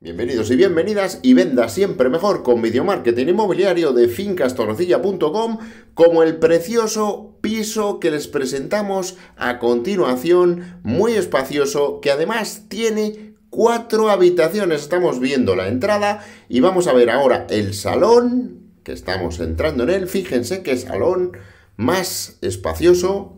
Bienvenidos y bienvenidas y venda siempre mejor con video marketing inmobiliario de fincastorrecilla.com como el precioso piso que les presentamos a continuación, muy espacioso, que además tiene cuatro habitaciones. Estamos viendo la entrada y vamos a ver ahora el salón, que estamos entrando en él. Fíjense qué salón más espacioso,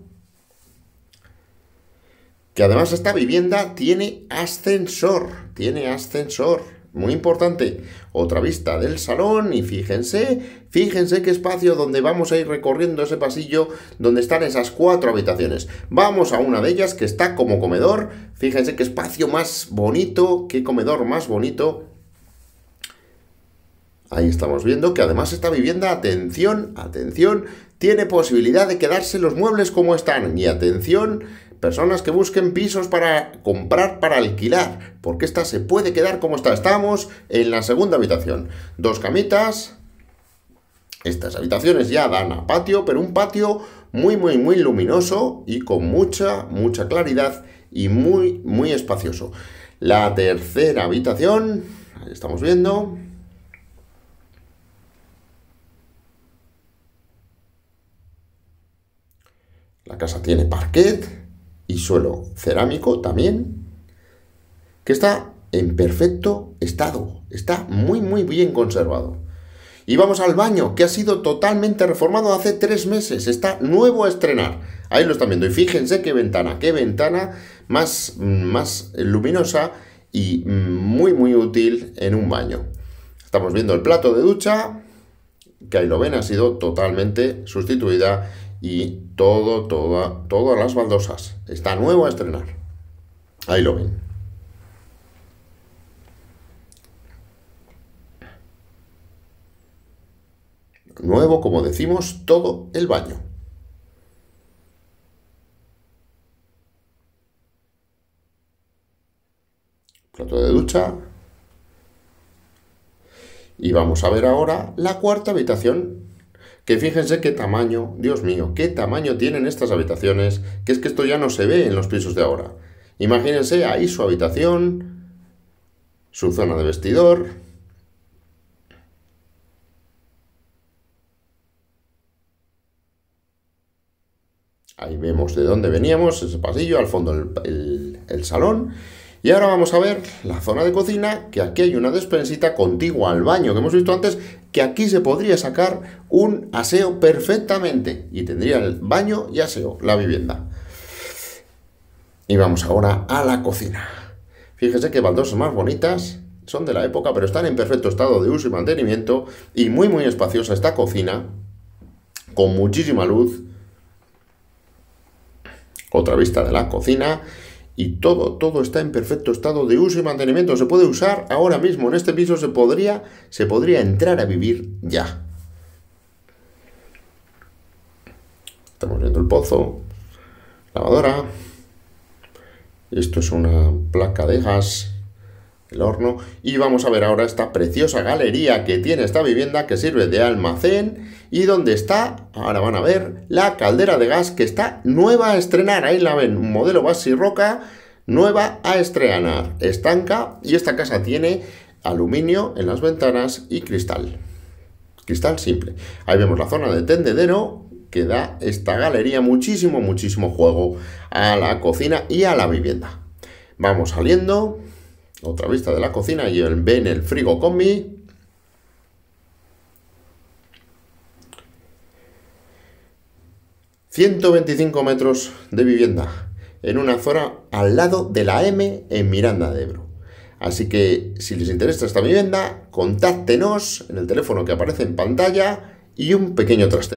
y además esta vivienda tiene ascensor, tiene ascensor, muy importante. Otra vista del salón y fíjense, fíjense qué espacio donde vamos a ir recorriendo ese pasillo donde están esas cuatro habitaciones. Vamos a una de ellas que está como comedor, fíjense qué espacio más bonito, qué comedor más bonito. Ahí estamos viendo que además esta vivienda, atención, atención, tiene posibilidad de quedarse los muebles como están. Y atención, personas que busquen pisos para comprar, para alquilar, porque esta se puede quedar como está. Estamos en la segunda habitación. Dos camitas. Estas habitaciones ya dan a patio, pero un patio muy, muy, muy luminoso y con mucha, mucha claridad y muy, muy espacioso. La tercera habitación, ahí estamos viendo, La casa tiene parquet y suelo cerámico también, que está en perfecto estado, está muy muy bien conservado. Y vamos al baño, que ha sido totalmente reformado hace tres meses, está nuevo a estrenar. Ahí lo están viendo, y fíjense qué ventana, qué ventana más, más luminosa y muy muy útil en un baño. Estamos viendo el plato de ducha, que ahí lo ven, ha sido totalmente sustituida y todo, toda, todas las baldosas. Está nuevo a estrenar. Ahí lo ven. Nuevo, como decimos, todo el baño. Plato de ducha. Y vamos a ver ahora la cuarta habitación que fíjense qué tamaño, Dios mío, qué tamaño tienen estas habitaciones, que es que esto ya no se ve en los pisos de ahora. Imagínense ahí su habitación, su zona de vestidor, Ahí vemos de dónde veníamos, ese pasillo, al fondo el, salón. Y ahora vamos a ver la zona de cocina, que aquí hay una despensita contigua al baño que hemos visto antes, que aquí se podría sacar un aseo perfectamente y tendría el baño y aseo, la vivienda. Y vamos ahora a la cocina. Fíjese que baldosas más bonitas son de la época, pero están en perfecto estado de uso y mantenimiento y muy muy espaciosa esta cocina, con muchísima luz. Otra vista de la cocina y todo, todo está en perfecto estado de uso y mantenimiento. Se puede usar ahora mismo. En este piso se podría, se podría entrar a vivir ya. Estamos viendo el pozo, lavadora. Esto es una placa de gas el horno y vamos a ver ahora esta preciosa galería que tiene esta vivienda que sirve de almacén y donde está, ahora van a ver, la caldera de gas que está nueva a estrenar, ahí la ven, un modelo Basi Roca nueva a estrenar, estanca y esta casa tiene aluminio en las ventanas y cristal, cristal simple. Ahí vemos la zona de tendedero que da esta galería muchísimo, muchísimo juego a la cocina y a la vivienda. Vamos saliendo, otra vista de la cocina y el, ven el frigo combi. ...125 metros de vivienda... ...en una zona al lado de la M en Miranda de Ebro... ...así que si les interesa esta vivienda... ...contáctenos en el teléfono que aparece en pantalla... ...y un pequeño traste.